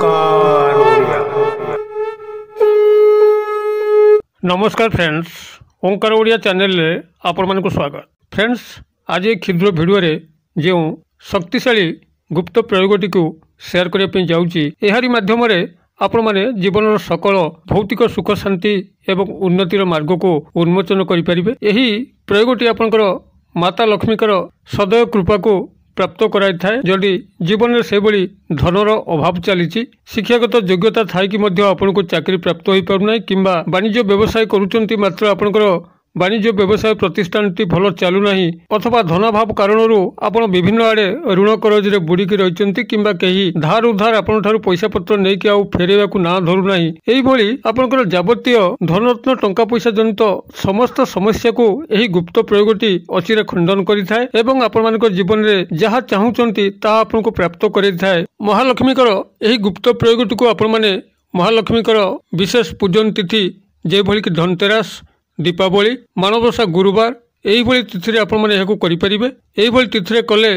ନମସ୍କାର ନମସ୍କାର ଫ୍ରେଣ୍ଡସ୍ ଓଙ୍କାର ଓଡ଼ିଆ ଚ୍ୟାନେଲରେ ଆପଣମାନଙ୍କୁ ସ୍ୱାଗତ ଫ୍ରେଣ୍ଡସ୍ ଆଜି ଏହି କ୍ଷୁଦ୍ର ଭିଡ଼ିଓରେ ଯେଉଁ ଶକ୍ତିଶାଳୀ ଗୁପ୍ତ ପ୍ରୟୋଗଟିକୁ ସେୟାର କରିବା ପାଇଁ ଯାଉଛି ଏହାରି ମାଧ୍ୟମରେ ଆପଣମାନେ ଜୀବନର ସକଳ ଭୌତିକ ସୁଖ ଶାନ୍ତି ଏବଂ ଉନ୍ନତିର ମାର୍ଗକୁ ଉନ୍ମୋଚନ କରିପାରିବେ ଏହି ପ୍ରୟୋଗଟି ଆପଣଙ୍କର ମାତା ଲକ୍ଷ୍ମୀଙ୍କର ସଦୟ କୃପାକୁ ପ୍ରାପ୍ତ କରାଇଥାଏ ଯଦି ଜୀବନରେ ସେଭଳି ଧନର ଅଭାବ ଚାଲିଛି ଶିକ୍ଷାଗତ ଯୋଗ୍ୟତା ଥାଇକି ମଧ୍ୟ ଆପଣଙ୍କୁ ଚାକିରି ପ୍ରାପ୍ତ ହୋଇପାରୁନାହିଁ କିମ୍ବା ବାଣିଜ୍ୟ ବ୍ୟବସାୟ କରୁଛନ୍ତି ମାତ୍ର ଆପଣଙ୍କର ବାଣିଜ୍ୟ ବ୍ୟବସାୟ ପ୍ରତିଷ୍ଠାନଟି ଭଲ ଚାଲୁନାହିଁ ଅଥବା ଧନାଭାବ କାରଣରୁ ଆପଣ ବିଭିନ୍ନ ଆଡ଼େ ଋଣ କରଜରେ ବୁଡ଼ିକି ରହିଛନ୍ତି କିମ୍ବା କେହି ଧାର ଉଦ୍ଧାର ଆପଣଙ୍କଠାରୁ ପଇସାପତ୍ର ନେଇକି ଆଉ ଫେରାଇବାକୁ ନାଁ ଧରୁନାହିଁ ଏହିଭଳି ଆପଣଙ୍କର ଯାବତୀୟ ଧନରତ୍ନ ଟଙ୍କା ପଇସା ଜନିତ ସମସ୍ତ ସମସ୍ୟାକୁ ଏହି ଗୁପ୍ତ ପ୍ରୟୋଗଟି ଅଚିରେ ଖଣ୍ଡନ କରିଥାଏ ଏବଂ ଆପଣମାନଙ୍କ ଜୀବନରେ ଯାହା ଚାହୁଁଛନ୍ତି ତାହା ଆପଣଙ୍କୁ ପ୍ରାପ୍ତ କରାଇଥାଏ ମହାଲକ୍ଷ୍ମୀଙ୍କର ଏହି ଗୁପ୍ତ ପ୍ରୟୋଗଟିକୁ ଆପଣମାନେ ମହାଲକ୍ଷ୍ମୀଙ୍କର ବିଶେଷ ପୂଜନ ତିଥି ଯେଭଳିକି ଧନତେରସ୍ ଦୀପାବଳି ମାଣବସା ଗୁରୁବାର ଏହିଭଳି ତିଥିରେ ଆପଣମାନେ ଏହାକୁ କରିପାରିବେ ଏହିଭଳି ତିଥିରେ କଲେ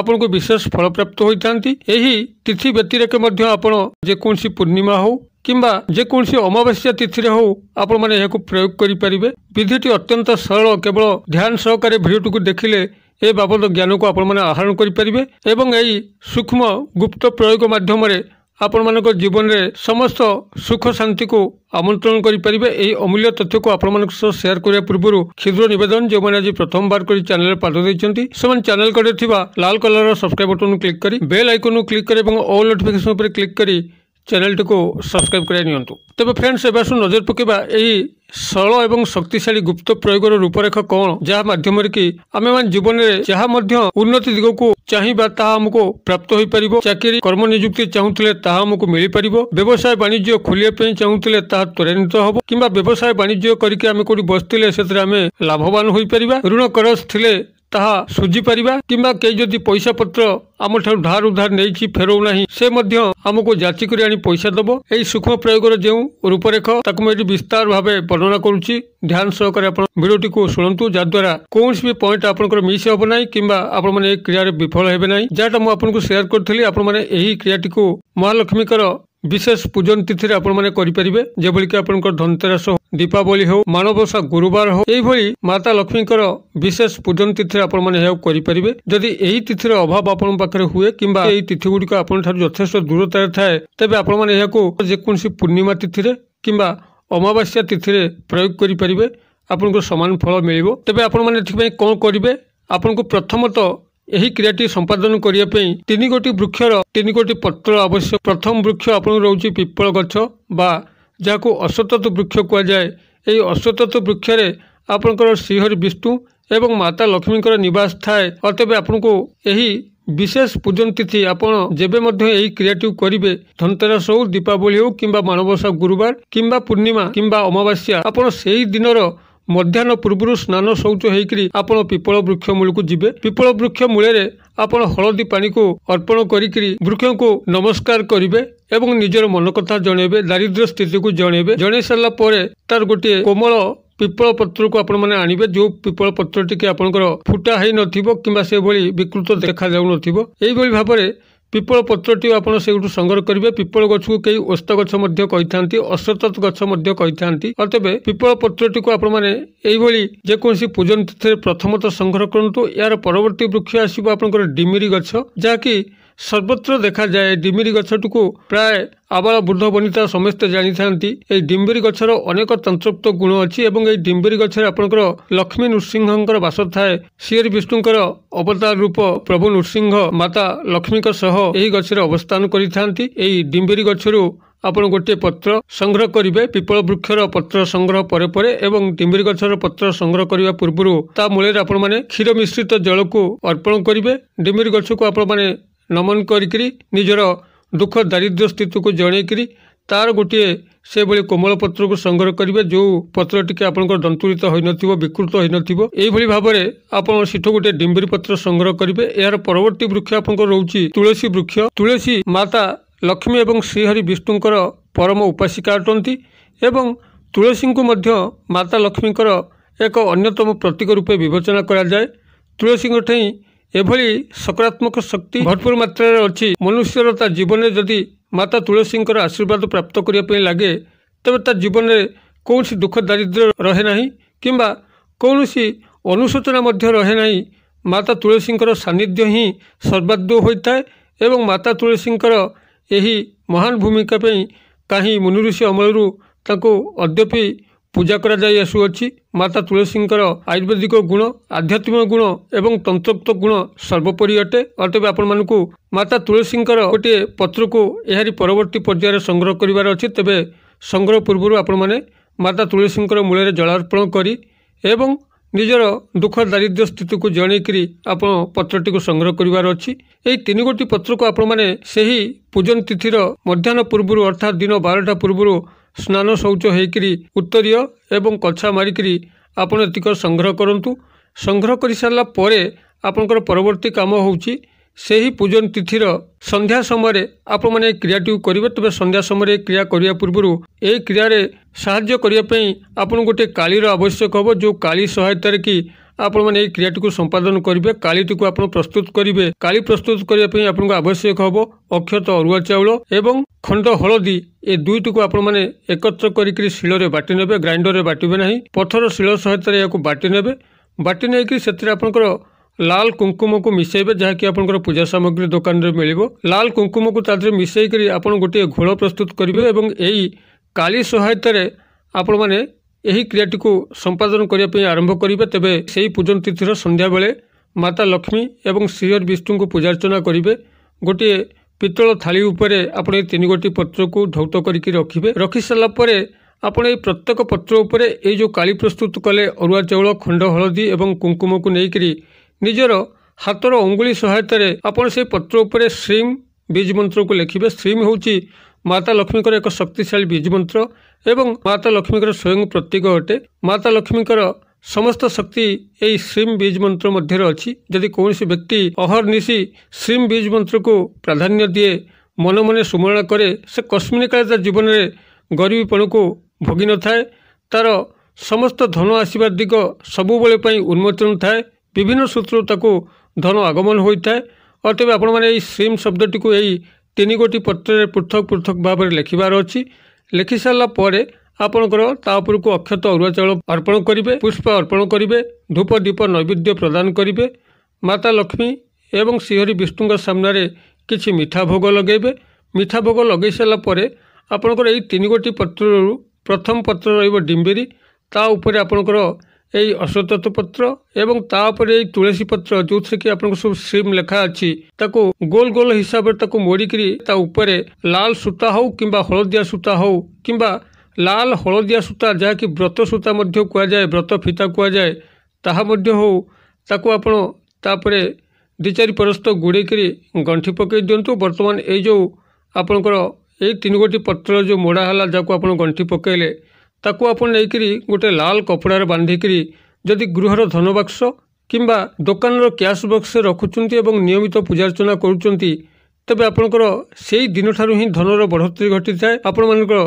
ଆପଣଙ୍କୁ ବିଶେଷ ଫଳପ୍ରାପ୍ତ ହୋଇଥାନ୍ତି ଏହି ତିଥି ବ୍ୟତିରେକ ମଧ୍ୟ ଆପଣ ଯେକୌଣସି ପୂର୍ଣ୍ଣିମା ହେଉ କିମ୍ବା ଯେକୌଣସି ଅମାବାସ୍ୟା ତିଥିରେ ହେଉ ଆପଣମାନେ ଏହାକୁ ପ୍ରୟୋଗ କରିପାରିବେ ବିଧିଟି ଅତ୍ୟନ୍ତ ସରଳ କେବଳ ଧ୍ୟାନ ସହକାରେ ଭିଡ଼ିଓଟିକୁ ଦେଖିଲେ ଏ ବାବଦ ଜ୍ଞାନକୁ ଆପଣମାନେ ଆହରଣ କରିପାରିବେ ଏବଂ ଏହି ସୂକ୍ଷ୍ମ ଗୁପ୍ତ ପ୍ରୟୋଗ ମାଧ୍ୟମରେ ଆପଣମାନଙ୍କ ଜୀବନରେ ସମସ୍ତ ସୁଖ ଶାନ୍ତିକୁ ଆମନ୍ତ୍ରଣ କରିପାରିବେ ଏହି ଅମୂଲ୍ୟ ତଥ୍ୟକୁ ଆପଣମାନଙ୍କ ସହ ସେୟାର କରିବା ପୂର୍ବରୁ କ୍ଷୁଦ୍ର ନିବେଦନ ଯେଉଁମାନେ ଆଜି ପ୍ରଥମବାର କରି ଚ୍ୟାନେଲରେ ପାଦ ଦେଇଛନ୍ତି ସେମାନେ ଚ୍ୟାନେଲ କଡ଼ରେ ଥିବା ଲାଲ କଲରର ସବସ୍କ୍ରାଇବ୍ ବଟନକୁ କ୍ଲିକ୍ କରି ବେଲ୍ ଆଇକନକୁ କ୍ଲିକ୍ କରି ଏବଂ ଅଲ୍ ନୋଟିଫିକେସନ୍ ଉପରେ କ୍ଲିକ୍ କରି চ্যানেলটুকো সাবস্ক্রাইব করে নিওনটো তebe ফ্রেন্ডস এবাসু নজর পকেবা এই সল এবং শক্তিশালী গুপ্ত প্রয়োগর রূপরেখা কোন যা মাধ্যমে কি আমিমান জীবনে যাহা মধ্যে উন্নতি দিকক চাই বার্তা হামক প্রাপ্ত হই পারিবো চকরি কর্মে নিযুক্ত চাওনতলে তাহামক মিলি পারিবো व्यवसाय বাণিজ্য খুলিয়ে পই চাওনতলে তা তরণিত হবো কিম্বা व्यवसाय বাণিজ্য করিকে আমি কোড়ি বসতেলে সেত্রে আমি লাভবান হই পারিবো ঋণকরস থিলে ତାହା ସୁଝିପାରିବା କିମ୍ବା କେହି ଯଦି ପଇସା ପତ୍ର ଆମଠାରୁ ଧାର ଉଧାର ନେଇଛି ଫେରଉ ନାହିଁ ସେ ମଧ୍ୟ ଆମକୁ ଯାଚି କରି ଆଣି ପଇସା ଦେବ ଏହି ସୂକ୍ଷ୍ମ ପ୍ରୟୋଗର ଯେଉଁ ରୂପରେଖ ତାକୁ ମୁଁ ଏଠି ବିସ୍ତାର ଭାବେ ବର୍ଣ୍ଣନା କରୁଛି ଧ୍ୟାନ ସହକାରେ ଆପଣ ଭିଡ଼ିଓଟିକୁ ଶୁଣନ୍ତୁ ଯାହାଦ୍ୱାରା କୌଣସି ବି ପଏଣ୍ଟ ଆପଣଙ୍କର ମିସ୍ ହେବ ନାହିଁ କିମ୍ବା ଆପଣମାନେ ଏହି କ୍ରିୟାରେ ବିଫଳ ହେବେ ନାହିଁ ଯାହାଟା ମୁଁ ଆପଣଙ୍କୁ ସେୟାର କରିଥିଲି ଆପଣମାନେ ଏହି କ୍ରିୟାଟିକୁ ମହାଲକ୍ଷ୍ମୀଙ୍କର ବିଶେଷ ପୂଜନ ତିଥିରେ ଆପଣମାନେ କରିପାରିବେ ଯେଭଳିକି ଆପଣଙ୍କର ଧନତେରସ ଦୀପାବଳି ହେଉ ମାଣବସା ଗୁରୁବାର ହେଉ ଏହିଭଳି ମାତା ଲକ୍ଷ୍ମୀଙ୍କର ବିଶେଷ ପୂଜନ ତିଥିରେ ଆପଣମାନେ ଏହାକୁ କରିପାରିବେ ଯଦି ଏହି ତିଥିର ଅଭାବ ଆପଣଙ୍କ ପାଖରେ ହୁଏ କିମ୍ବା ଏହି ତିଥି ଗୁଡ଼ିକ ଆପଣଙ୍କଠାରୁ ଯଥେଷ୍ଟ ଦୂରତାରେ ଥାଏ ତେବେ ଆପଣମାନେ ଏହାକୁ ଯେକୌଣସି ପୂର୍ଣ୍ଣିମା ତିଥିରେ କିମ୍ବା ଅମାବାସ୍ୟା ତିଥିରେ ପ୍ରୟୋଗ କରିପାରିବେ ଆପଣଙ୍କୁ ସମାନ ଫଳ ମିଳିବ ତେବେ ଆପଣମାନେ ଏଥିପାଇଁ କ'ଣ କରିବେ ଆପଣଙ୍କୁ ପ୍ରଥମତଃ ଏହି କ୍ରିୟାଟି ସମ୍ପାଦନ କରିବା ପାଇଁ ତିନି ଗୋଟି ବୃକ୍ଷର ତିନି ଗୋଟି ପତ୍ର ଆବଶ୍ୟକ ପ୍ରଥମ ବୃକ୍ଷ ଆପଣଙ୍କୁ ରହୁଛି ପିପଳ ଗଛ ବା ଯାହାକୁ ଅଶ୍ୱତତ ବୃକ୍ଷ କୁହାଯାଏ ଏହି ଅଶ୍ୱତତ ବୃକ୍ଷରେ ଆପଣଙ୍କର ଶ୍ରୀହରି ବିଷ୍ଣୁ ଏବଂ ମାତା ଲକ୍ଷ୍ମୀଙ୍କର ନିବାସ ଥାଏ ଅତେବେ ଆପଣଙ୍କୁ ଏହି ବିଶେଷ ପୂଜନ ତିଥି ଆପଣ ଯେବେ ମଧ୍ୟ ଏହି କ୍ରିୟାଟିକୁ କରିବେ ଧନତେରସ ହେଉ ଦୀପାବଳି ହେଉ କିମ୍ବା ମାଣବସା ଗୁରୁବାର କିମ୍ବା ପୂର୍ଣ୍ଣିମା କିମ୍ବା ଅମାବାସ୍ୟା ଆପଣ ସେହି ଦିନର ମଧ୍ୟାହ୍ନ ପୂର୍ବରୁ ସ୍ନାନ ଶୌଚ ହେଇକରି ଆପଣ ପିପଳ ବୃକ୍ଷ ମୂଳକୁ ଯିବେ ପିପଳ ବୃକ୍ଷ ମୂଳରେ ଆପଣ ହଳଦୀ ପାଣିକୁ ଅର୍ପଣ କରିକିରି ବୃକ୍ଷଙ୍କୁ ନମସ୍କାର କରିବେ ଏବଂ ନିଜର ମନ କଥା ଜଣେଇବେ ଦାରିଦ୍ର୍ୟ ସ୍ଥିତିକୁ ଜଣେଇବେ ଜଣେଇ ସାରିଲା ପରେ ତାର ଗୋଟିଏ କୋମଳ ପିପଳ ପତ୍ରକୁ ଆପଣମାନେ ଆଣିବେ ଯେଉଁ ପିପଳ ପତ୍ରଟିକି ଆପଣଙ୍କର ଫୁଟା ହେଇନଥିବ କିମ୍ବା ସେଭଳି ବିକୃତ ଦେଖାଯାଉନଥିବ ଏଇଭଳି ଭାବରେ ପିପଳ ପତ୍ରଟି ଆପଣ ସେଇଠୁ ସଂଗ୍ରହ କରିବେ ପିପଳ ଗଛକୁ କେହି ଓସ୍ତ ଗଛ ମଧ୍ୟ କହିଥାନ୍ତି ଅସତତ ଗଛ ମଧ୍ୟ କହିଥାନ୍ତି ଆଉ ତେବେ ପିପଳ ପତ୍ରଟିକୁ ଆପଣମାନେ ଏଇଭଳି ଯେକୌଣସି ପୂଜନ ତିଥିରେ ପ୍ରଥମତଃ ସଂଗ୍ରହ କରନ୍ତୁ ଏହାର ପରବର୍ତ୍ତୀ ବୃକ୍ଷ ଆସିବ ଆପଣଙ୍କର ଡିମିରି ଗଛ ଯାହାକି ସର୍ବତ୍ର ଦେଖାଯାଏ ଡିମିରି ଗଛଟିକୁ ପ୍ରାୟ ଆବାଳ ବୃଦ୍ଧ ବନିତା ସମସ୍ତେ ଜାଣିଥାନ୍ତି ଏହି ଡିମ୍ବିରି ଗଛର ଅନେକ ତନ୍ତ୍ରପ୍ତ ଗୁଣ ଅଛି ଏବଂ ଏହି ଡିମ୍ବିରି ଗଛରେ ଆପଣଙ୍କର ଲକ୍ଷ୍ମୀ ନୃସିଂହଙ୍କର ବାସ ଥାଏ ଶ୍ରୀ ବିଷ୍ଣୁଙ୍କର ଅବତାର ରୂପ ପ୍ରଭୁ ନୃସିଂହ ମାତା ଲକ୍ଷ୍ମୀଙ୍କ ସହ ଏହି ଗଛରେ ଅବସ୍ଥାନ କରିଥାନ୍ତି ଏହି ଡିମ୍ବିରି ଗଛରୁ ଆପଣ ଗୋଟିଏ ପତ୍ର ସଂଗ୍ରହ କରିବେ ପିପଳ ବୃକ୍ଷର ପତ୍ର ସଂଗ୍ରହ ପରେ ପରେ ଏବଂ ଡିମ୍ବିରି ଗଛର ପତ୍ର ସଂଗ୍ରହ କରିବା ପୂର୍ବରୁ ତା ମୂଳରେ ଆପଣମାନେ କ୍ଷୀର ମିଶ୍ରିତ ଜଳକୁ ଅର୍ପଣ କରିବେ ଡିମ୍ବିରି ଗଛକୁ ଆପଣମାନେ ନମନ କରିକିରି ନିଜର ଦୁଃଖ ଦାରିଦ୍ର୍ୟ ସ୍ଥିତିକୁ ଜଣେଇକିରି ତାର ଗୋଟିଏ ସେଭଳି କୋମଳ ପତ୍ରକୁ ସଂଗ୍ରହ କରିବେ ଯେଉଁ ପତ୍ର ଟିକେ ଆପଣଙ୍କର ଦନ୍ତୁଳିତ ହୋଇନଥିବ ବିକୃତ ହୋଇନଥିବ ଏହିଭଳି ଭାବରେ ଆପଣ ସେଠୁ ଗୋଟିଏ ଡିମ୍ବିରି ପତ୍ର ସଂଗ୍ରହ କରିବେ ଏହାର ପରବର୍ତ୍ତୀ ବୃକ୍ଷ ଆପଣଙ୍କର ରହୁଛି ତୁଳସୀ ବୃକ୍ଷ ତୁଳସୀ ମାତା ଲକ୍ଷ୍ମୀ ଏବଂ ଶ୍ରୀହରି ବିଷ୍ଣୁଙ୍କର ପରମ ଉପାସିକା ଅଟନ୍ତି ଏବଂ ତୁଳସୀଙ୍କୁ ମଧ୍ୟ ମାତା ଲକ୍ଷ୍ମୀଙ୍କର ଏକ ଅନ୍ୟତମ ପ୍ରତୀକ ରୂପେ ବିବେଚନା କରାଯାଏ ତୁଳସୀଙ୍କଠେଇଁ ଏଭଳି ସକାରାତ୍ମକ ଶକ୍ତି ଭରପୁର ମାତ୍ରାରେ ଅଛି ମନୁଷ୍ୟର ତା ଜୀବନରେ ଯଦି ମାତା ତୁଳସୀଙ୍କର ଆଶୀର୍ବାଦ ପ୍ରାପ୍ତ କରିବା ପାଇଁ ଲାଗେ ତେବେ ତା ଜୀବନରେ କୌଣସି ଦୁଃଖ ଦାରିଦ୍ର୍ୟ ରହେ ନାହିଁ କିମ୍ବା କୌଣସି ଅନୁଶୋଚନା ମଧ୍ୟ ରହେ ନାହିଁ ମାତା ତୁଳସୀଙ୍କର ସାନ୍ନିଧ୍ୟ ହିଁ ସର୍ବାଦ ହୋଇଥାଏ ଏବଂ ମାତା ତୁଳସୀଙ୍କର ଏହି ମହାନ ଭୂମିକା ପାଇଁ କାହିଁ ମୁନୁ ଋଷି ଅମଳରୁ ତାଙ୍କୁ ଅଦ୍ୟପି ପୂଜା କରାଯାଇ ଆସୁଅଛି ମାତା ତୁଳସୀଙ୍କର ଆୟୁର୍ବେଦିକ ଗୁଣ ଆଧ୍ୟାତ୍ମିକ ଗୁଣ ଏବଂ ତନ୍ତ୍ରୋକ୍ତ ଗୁଣ ସର୍ବୋପରି ଅଟେ ତେବେ ଆପଣମାନଙ୍କୁ ମାତା ତୁଳସୀଙ୍କର ଗୋଟିଏ ପତ୍ରକୁ ଏହାରି ପରବର୍ତ୍ତୀ ପର୍ଯ୍ୟାୟରେ ସଂଗ୍ରହ କରିବାର ଅଛି ତେବେ ସଂଗ୍ରହ ପୂର୍ବରୁ ଆପଣମାନେ ମାତା ତୁଳସୀଙ୍କର ମୂଳରେ ଜଳାର୍ପଣ କରି ଏବଂ ନିଜର ଦୁଃଖ ଦାରିଦ୍ର୍ୟ ସ୍ଥିତିକୁ ଜଣେଇକରି ଆପଣ ପତ୍ରଟିକୁ ସଂଗ୍ରହ କରିବାର ଅଛି ଏହି ତିନି ଗୋଟି ପତ୍ରକୁ ଆପଣମାନେ ସେହି ପୂଜନ ତିଥିର ମଧ୍ୟାହ୍ନ ପୂର୍ବରୁ ଅର୍ଥାତ୍ ଦିନ ବାରଟା ପୂର୍ବରୁ ସ୍ନାନ ଶୌଚ ହେଇକରି ଉତ୍ତରୀୟ ଏବଂ କଛା ମାରିକରି ଆପଣ ଏତିକ ସଂଗ୍ରହ କରନ୍ତୁ ସଂଗ୍ରହ କରିସାରିଲା ପରେ ଆପଣଙ୍କର ପରବର୍ତ୍ତୀ କାମ ହେଉଛି ସେହି ପୂଜନ ତିଥିର ସନ୍ଧ୍ୟା ସମୟରେ ଆପଣମାନେ ଏ କ୍ରିୟାଟିକୁ କରିବେ ତେବେ ସନ୍ଧ୍ୟା ସମୟରେ ଏ କ୍ରିୟା କରିବା ପୂର୍ବରୁ ଏହି କ୍ରିୟାରେ ସାହାଯ୍ୟ କରିବା ପାଇଁ ଆପଣଙ୍କୁ ଗୋଟିଏ କାଳିର ଆବଶ୍ୟକ ହେବ ଯେଉଁ କାଳି ସହାୟତାରେ କି ଆପଣମାନେ ଏହି କ୍ରିୟାଟିକୁ ସମ୍ପାଦନ କରିବେ କାଳିଟିକୁ ଆପଣ ପ୍ରସ୍ତୁତ କରିବେ କାଳି ପ୍ରସ୍ତୁତ କରିବା ପାଇଁ ଆପଣଙ୍କୁ ଆବଶ୍ୟକ ହେବ ଅକ୍ଷତ ଅରୁଆ ଚାଉଳ ଏବଂ ଖଣ୍ଡ ହଳଦୀ ଏ ଦୁଇଟିକୁ ଆପଣମାନେ ଏକତ୍ର କରିକି ଶିଳରେ ବାଟି ନେବେ ଗ୍ରାଇଣ୍ଡରରେ ବାଟିବେ ନାହିଁ ପଥର ଶିଳ ସହାୟତାରେ ଏହାକୁ ବାଟି ନେବେ ବାଟି ନେଇକି ସେଥିରେ ଆପଣଙ୍କର ଲାଲ କୁଙ୍କୁମକୁ ମିଶାଇବେ ଯାହାକି ଆପଣଙ୍କର ପୂଜା ସାମଗ୍ରୀ ଦୋକାନରେ ମିଳିବ ଲାଲ କୁଙ୍କୁମକୁ ତା ଦେହରେ ମିଶାଇକରି ଆପଣ ଗୋଟିଏ ଘୋଳ ପ୍ରସ୍ତୁତ କରିବେ ଏବଂ ଏହି କାଳି ସହାୟତାରେ ଆପଣମାନେ ଏହି କ୍ରିୟାଟିକୁ ସମ୍ପାଦନ କରିବା ପାଇଁ ଆରମ୍ଭ କରିବେ ତେବେ ସେହି ପୂଜନ ତିଥିର ସନ୍ଧ୍ୟାବେଳେ ମାତା ଲକ୍ଷ୍ମୀ ଏବଂ ଶ୍ରୀହର ବିଷ୍ଣୁଙ୍କୁ ପୂଜାର୍ଚ୍ଚନା କରିବେ ଗୋଟିଏ ପିତ୍ତଳ ଥାଳି ଉପରେ ଆପଣ ଏହି ତିନିଗୋଟି ପତ୍ରକୁ ଧୌତ କରିକି ରଖିବେ ରଖିସାରିଲା ପରେ ଆପଣ ଏହି ପ୍ରତ୍ୟେକ ପତ୍ର ଉପରେ ଏହି ଯେଉଁ କାଳି ପ୍ରସ୍ତୁତ କଲେ ଅରୁଆ ଚାଉଳ ଖଣ୍ଡ ହଳଦୀ ଏବଂ କୁଙ୍କୁମକୁ ନେଇକରି ନିଜର ହାତର ଅଙ୍ଗୁଳି ସହାୟତାରେ ଆପଣ ସେହି ପତ୍ର ଉପରେ ଶ୍ରୀମ୍ ବୀଜ ମନ୍ତ୍ରକୁ ଲେଖିବେ ଶ୍ରୀମ୍ ହେଉଛି ମାତା ଲକ୍ଷ୍ମୀଙ୍କର ଏକ ଶକ୍ତିଶାଳୀ ବୀଜମନ୍ତ୍ର ଏବଂ ମାତା ଲକ୍ଷ୍ମୀଙ୍କର ସ୍ୱୟଂ ପ୍ରତୀକ ଅଟେ ମାତା ଲକ୍ଷ୍ମୀଙ୍କର ସମସ୍ତ ଶକ୍ତି ଏହି ଶ୍ରୀମ୍ ବୀଜ ମନ୍ତ୍ର ମଧ୍ୟରେ ଅଛି ଯଦି କୌଣସି ବ୍ୟକ୍ତି ଅହର୍ନିଶି ଶ୍ରୀମ୍ ବୀଜ ମନ୍ତ୍ରକୁ ପ୍ରାଧାନ୍ୟ ଦିଏ ମନେ ମନେ ସୁମରଣ କରେ ସେ କଶ୍ମିନିକାଳ ତା ଜୀବନରେ ଗରିବୀପଣକୁ ଭୋଗିନଥାଏ ତା'ର ସମସ୍ତ ଧନ ଆସିବା ଦିଗ ସବୁବେଳେ ପାଇଁ ଉନ୍ମୋଚନ ଥାଏ ବିଭିନ୍ନ ସୂତ୍ରରୁ ତାକୁ ଧନ ଆଗମନ ହୋଇଥାଏ ଅ ତେବେ ଆପଣମାନେ ଏହି ଶ୍ରୀମ୍ ଶବ୍ଦଟିକୁ ଏହି ତିନି ଗୋଟି ପତ୍ରରେ ପୃଥକ ପୃଥକ ଭାବରେ ଲେଖିବାର ଅଛି ଲେଖି ସାରିଲା ପରେ ଆପଣଙ୍କର ତା ଉପରକୁ ଅକ୍ଷତ ଅରୁଆ ଚାଉଳ ଅର୍ପଣ କରିବେ ପୁଷ୍ପ ଅର୍ପଣ କରିବେ ଧୂପ ଦୀପ ନୈବେଦ୍ୟ ପ୍ରଦାନ କରିବେ ମାତା ଲକ୍ଷ୍ମୀ ଏବଂ ଶ୍ରୀହରି ବିଷ୍ଣୁଙ୍କ ସାମ୍ନାରେ କିଛି ମିଠା ଭୋଗ ଲଗାଇବେ ମିଠା ଭୋଗ ଲଗାଇ ସାରିଲା ପରେ ଆପଣଙ୍କର ଏହି ତିନି ଗୋଟି ପତ୍ରରୁ ପ୍ରଥମ ପତ୍ର ରହିବ ଡିମ୍ବିରି ତା ଉପରେ ଆପଣଙ୍କର ଏଇ ଅଶ୍ୱତଥ ପତ୍ର ଏବଂ ତା ଉପରେ ଏଇ ତୁଳସୀ ପତ୍ର ଯେଉଁଥିରେ କି ଆପଣଙ୍କୁ ସବୁ ସିମ୍ ଲେଖା ଅଛି ତାକୁ ଗୋଲ ଗୋଲ ହିସାବରେ ତାକୁ ମୋଡ଼ିକିରି ତା ଉପରେ ଲାଲ ସୂତା ହେଉ କିମ୍ବା ହଳଦିଆ ସୂତା ହେଉ କିମ୍ବା ଲାଲ ହଳଦିଆ ସୂତା ଯାହାକି ବ୍ରତ ସୂତା ମଧ୍ୟ କୁହାଯାଏ ବ୍ରତ ଫିତା କୁହାଯାଏ ତାହା ମଧ୍ୟ ହେଉ ତାକୁ ଆପଣ ତାପରେ ଦୁଇ ଚାରି ପରସ୍ତ ଗୁଡ଼େଇକିରି ଗଣ୍ଠି ପକାଇ ଦିଅନ୍ତୁ ବର୍ତ୍ତମାନ ଏଇ ଯେଉଁ ଆପଣଙ୍କର ଏଇ ତିନି ଗୋଟି ପତ୍ର ଯେଉଁ ମୋଡ଼ା ହେଲା ଯାହାକୁ ଆପଣ ଗଣ୍ଠି ପକାଇଲେ ତାକୁ ଆପଣ ନେଇକରି ଗୋଟିଏ ଲାଲ କପଡ଼ାରେ ବାନ୍ଧିକରି ଯଦି ଗୃହର ଧନବାକ୍ସ କିମ୍ବା ଦୋକାନର କ୍ୟାସ୍ ବକ୍ସରେ ରଖୁଛନ୍ତି ଏବଂ ନିୟମିତ ପୂଜାର୍ଚ୍ଚନା କରୁଛନ୍ତି ତେବେ ଆପଣଙ୍କର ସେହି ଦିନଠାରୁ ହିଁ ଧନର ବଢ଼ୋତ୍ତରୀ ଘଟିଥାଏ ଆପଣମାନଙ୍କର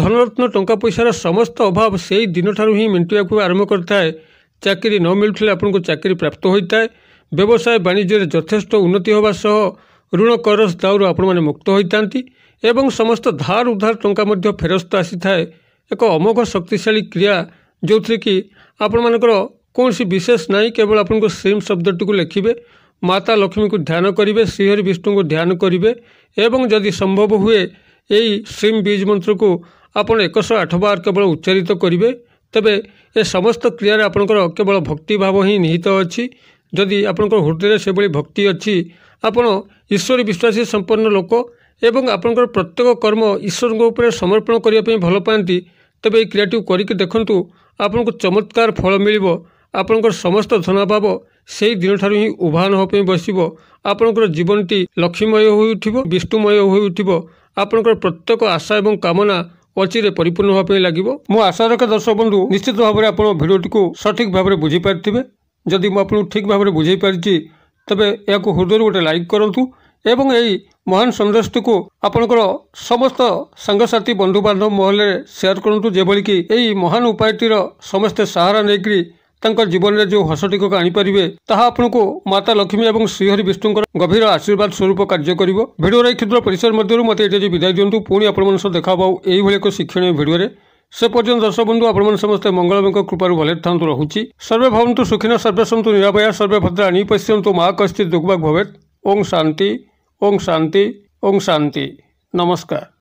ଧନରତ୍ନ ଟଙ୍କା ପଇସାର ସମସ୍ତ ଅଭାବ ସେହି ଦିନଠାରୁ ହିଁ ମେଣ୍ଟିବାକୁ ଆରମ୍ଭ କରିଥାଏ ଚାକିରି ନ ମିଳୁଥିଲେ ଆପଣଙ୍କୁ ଚାକିରି ପ୍ରାପ୍ତ ହୋଇଥାଏ ବ୍ୟବସାୟ ବାଣିଜ୍ୟରେ ଯଥେଷ୍ଟ ଉନ୍ନତି ହେବା ସହ ଋଣ କରଜ ଦାଉରୁ ଆପଣମାନେ ମୁକ୍ତ ହୋଇଥାନ୍ତି ଏବଂ ସମସ୍ତ ଧାର ଉଧାର ଟଙ୍କା ମଧ୍ୟ ଫେରସ୍ତ ଆସିଥାଏ ଏକ ଅମୋଘ ଶକ୍ତିଶାଳୀ କ୍ରିୟା ଯେଉଁଥିରେ କି ଆପଣମାନଙ୍କର କୌଣସି ବିଶେଷ ନାହିଁ କେବଳ ଆପଣଙ୍କ ସେମ୍ ଶବ୍ଦଟିକୁ ଲେଖିବେ ମାତା ଲକ୍ଷ୍ମୀଙ୍କୁ ଧ୍ୟାନ କରିବେ ଶ୍ରୀହରି ବିଷ୍ଣୁଙ୍କୁ ଧ୍ୟାନ କରିବେ ଏବଂ ଯଦି ସମ୍ଭବ ହୁଏ ଏହି ସିମ୍ ବୀଜ ମନ୍ତ୍ରକୁ ଆପଣ ଏକଶହ ଆଠ ବାର କେବଳ ଉଚ୍ଚାରିତ କରିବେ ତେବେ ଏ ସମସ୍ତ କ୍ରିୟାରେ ଆପଣଙ୍କର କେବଳ ଭକ୍ତିଭାବ ହିଁ ନିହିତ ଅଛି ଯଦି ଆପଣଙ୍କ ହୃଦୟରେ ସେଭଳି ଭକ୍ତି ଅଛି ଆପଣ ଈଶ୍ୱର ବିଶ୍ୱାସୀ ସମ୍ପନ୍ନ ଲୋକ ଏବଂ ଆପଣଙ୍କର ପ୍ରତ୍ୟେକ କର୍ମ ଈଶ୍ୱରଙ୍କ ଉପରେ ସମର୍ପଣ କରିବା ପାଇଁ ଭଲ ପାଆନ୍ତି ତେବେ ଏହି କ୍ରିୟାଟିକୁ କରିକି ଦେଖନ୍ତୁ ଆପଣଙ୍କୁ ଚମତ୍କାର ଫଳ ମିଳିବ ଆପଣଙ୍କର ସମସ୍ତ ଧନାଭାବ ସେହି ଦିନଠାରୁ ହିଁ ଉଭାନ ହେବା ପାଇଁ ବସିବ ଆପଣଙ୍କର ଜୀବନଟି ଲକ୍ଷ୍ମୀମୟ ହୋଇଉଠିବ ବିଷ୍ଣୁମୟ ହୋଇଉଠିବ ଆପଣଙ୍କର ପ୍ରତ୍ୟେକ ଆଶା ଏବଂ କାମନା ଅଚିରେ ପରିପୂର୍ଣ୍ଣ ହେବା ପାଇଁ ଲାଗିବ ମୁଁ ଆଶା ରଖେ ଦର୍ଶକ ବନ୍ଧୁ ନିଶ୍ଚିତ ଭାବରେ ଆପଣ ଭିଡ଼ିଓଟିକୁ ସଠିକ୍ ଭାବରେ ବୁଝିପାରିଥିବେ ଯଦି ମୁଁ ଆପଣଙ୍କୁ ଠିକ୍ ଭାବରେ ବୁଝାଇ ପାରିଛି ତେବେ ଏହାକୁ ହୃଦୟରୁ ଗୋଟେ ଲାଇକ୍ କରନ୍ତୁ ଏବଂ ଏହି ମହାନ ସନ୍ଦେଶଟିକୁ ଆପଣଙ୍କର ସମସ୍ତ ସାଙ୍ଗସାଥି ବନ୍ଧୁବାନ୍ଧବ ମହଲରେ ସେୟାର କରନ୍ତୁ ଯେଭଳିକି ଏହି ମହାନ ଉପାୟଟିର ସମସ୍ତେ ସାହାରା ନେଇକରି ତାଙ୍କ ଜୀବନରେ ଯେଉଁ ହସଟିକୁ ଆଣିପାରିବେ ତାହା ଆପଣଙ୍କୁ ମାତା ଲକ୍ଷ୍ମୀ ଏବଂ ଶ୍ରୀହରି ବିଷ୍ଣୁଙ୍କର ଗଭୀର ଆଶୀର୍ବାଦ ସ୍ୱରୂପ କାର୍ଯ୍ୟ କରିବ ଭିଡ଼ିଓର ଏହି କ୍ଷୁଦ୍ର ପରିସର ମଧ୍ୟରୁ ମୋତେ ଏଇଟା ଏଠାରେ ବିଦାୟ ଦିଅନ୍ତୁ ପୁଣି ଆପଣମାନଙ୍କ ସହ ଦେଖାପାଉ ଏହିଭଳି ଏକ ଶିକ୍ଷଣୀୟ ଭିଡ଼ିଓରେ ସେ ପର୍ଯ୍ୟନ୍ତ ଦର୍ଶକ ବନ୍ଧୁ ଆପଣମାନେ ସମସ୍ତେ ମଙ୍ଗଳଙ୍କ କୃପାରୁ ଭଲରେ ଥାନ୍ତୁ ରହୁଛି ସର୍ବେ ଭାବନ୍ତୁ ସୁଖୀନ ସର୍ବେ ସନ୍ତୁ ନିରାପୟା ସର୍ବେ ଭଦ୍ରା ଆଣି ପଶିଅନ୍ତୁ ମା କସ୍ତି ଦୁଗ୍ବାଗ ଭବେତ ଓଂ ଶାନ୍ତି ओम शांति ओम शांति नमस्कार